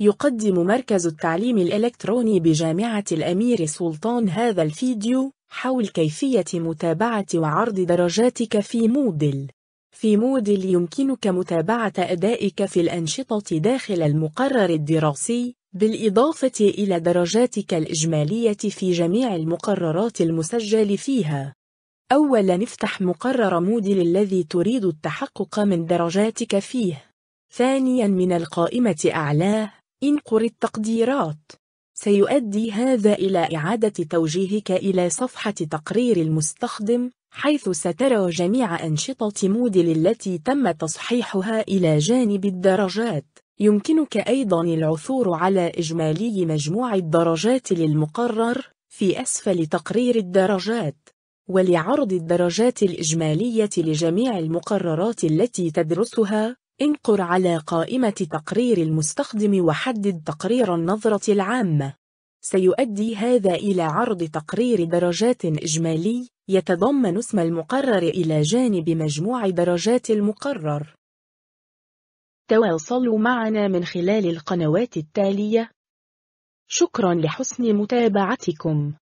يقدم مركز التعليم الإلكتروني بجامعة الأمير سلطان هذا الفيديو حول كيفية متابعة وعرض درجاتك في مودل. في مودل يمكنك متابعة أدائك في الأنشطة داخل المقرر الدراسي، بالإضافة إلى درجاتك الإجمالية في جميع المقررات المسجل فيها. أولاً افتح مقرر مودل الذي تريد التحقق من درجاتك فيه. ثانياً من القائمة أعلاه انقر التقديرات سيؤدي هذا إلى إعادة توجيهك إلى صفحة تقرير المستخدم حيث سترى جميع أنشطة موديل التي تم تصحيحها إلى جانب الدرجات يمكنك أيضا العثور على إجمالي مجموع الدرجات للمقرر في أسفل تقرير الدرجات ولعرض الدرجات الإجمالية لجميع المقررات التي تدرسها انقر على قائمة تقرير المستخدم وحدد تقرير النظرة العامة. سيؤدي هذا إلى عرض تقرير درجات إجمالي يتضمن اسم المقرر إلى جانب مجموع درجات المقرر. تواصلوا معنا من خلال القنوات التالية. شكرا لحسن متابعتكم.